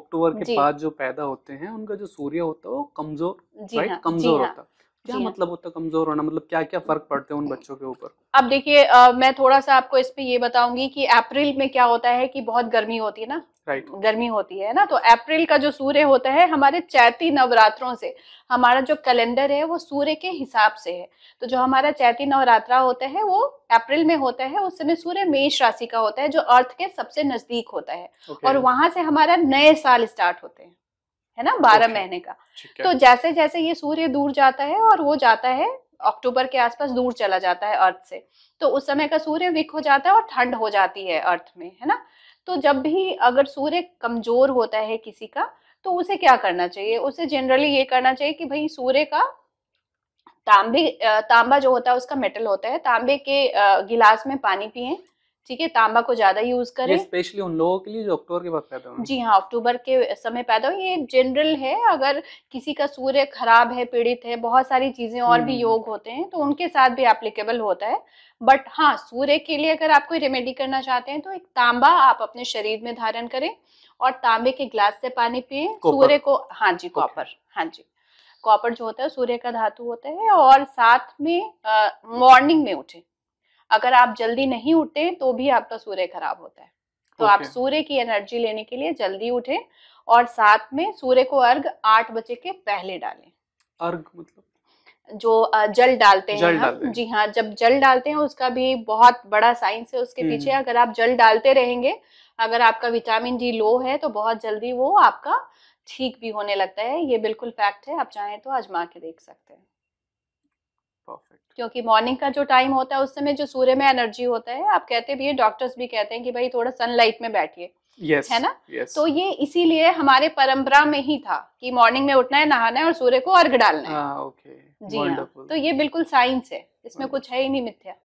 अक्टूबर के बाद जो पैदा होते हैं उनका जो सूर्य होता है वो कमजोर राइट हाँ, कमजोर हाँ। होता है क्या मतलब होता कमजोर होना मतलब क्या क्या फर्क पड़ते हैं उन बच्चों के ऊपर अब देखिए मैं थोड़ा सा आपको इसमें ये बताऊंगी कि अप्रैल में क्या होता है कि बहुत गर्मी होती है ना राइट गर्मी होती है ना तो अप्रैल का जो सूर्य होता है हमारे चैती नवरात्रों से हमारा जो कैलेंडर है वो सूर्य के हिसाब से है तो जो हमारा चैती नवरात्रा होता है वो अप्रैल में होता है उस समय सूर्य मेष राशि का होता है जो अर्थ के सबसे नजदीक होता है और वहां से हमारा नए साल स्टार्ट होते हैं है ना बारह महीने का तो जैसे जैसे ये सूर्य दूर जाता है और वो जाता है अक्टूबर के आसपास दूर चला जाता है अर्थ से तो उस समय का सूर्य विक हो जाता है और ठंड हो जाती है अर्थ में है ना तो जब भी अगर सूर्य कमजोर होता है किसी का तो उसे क्या करना चाहिए उसे जनरली ये करना चाहिए कि भाई सूर्य का तांबे तांबा जो होता है उसका मेटल होता है तांबे के गिलास में पानी पिए ठीक है तांबा को ज्यादा यूज करें स्पेशली उन लोगों के लिए जो अक्टूबर के वक्त पैदा हो जी हाँ अक्टूबर के समय पैदा हो ये जनरल है अगर किसी का सूर्य खराब है पीड़ित है बहुत सारी चीजें और भी हम्म। योग होते हैं तो उनके साथ भी एप्लीकेबल होता है बट हाँ सूर्य के लिए अगर आप कोई रेमेडी करना चाहते हैं तो एक तांबा आप अपने शरीर में धारण करें और तांबे के ग्लास से पानी पिए सूर्य को हाँ जी कॉपर हाँ जी कॉपर जो होता है सूर्य का धातु होता है और साथ में मॉर्निंग में उठे अगर आप जल्दी नहीं उठते तो भी आपका सूर्य खराब होता है तो okay. आप सूर्य की एनर्जी लेने के लिए जल्दी उठे और साथ में सूर्य को अर्घ आठ बजे के पहले डालें अर्घ मतलब जो जल डालते हैं जल जी हाँ जब जल डालते हैं उसका भी बहुत बड़ा साइंस है उसके हम्म, पीछे हम्म। अगर आप जल डालते रहेंगे अगर आपका विटामिन डी लो है तो बहुत जल्दी वो आपका ठीक भी होने लगता है ये बिल्कुल फैक्ट है आप चाहें तो आजमा के देख सकते हैं परफेक्ट क्योंकि मॉर्निंग का जो टाइम होता है उस समय जो सूर्य में एनर्जी होता है आप कहते भी है डॉक्टर्स भी कहते हैं कि भाई थोड़ा सनलाइट में बैठिए yes, है ना yes. तो ये इसीलिए हमारे परंपरा में ही था कि मॉर्निंग में उठना है नहाना है और सूर्य को अर्घ डालना है ah, okay. जी हाँ तो ये बिल्कुल साइंस है इसमें कुछ है ही नहीं मिथ्या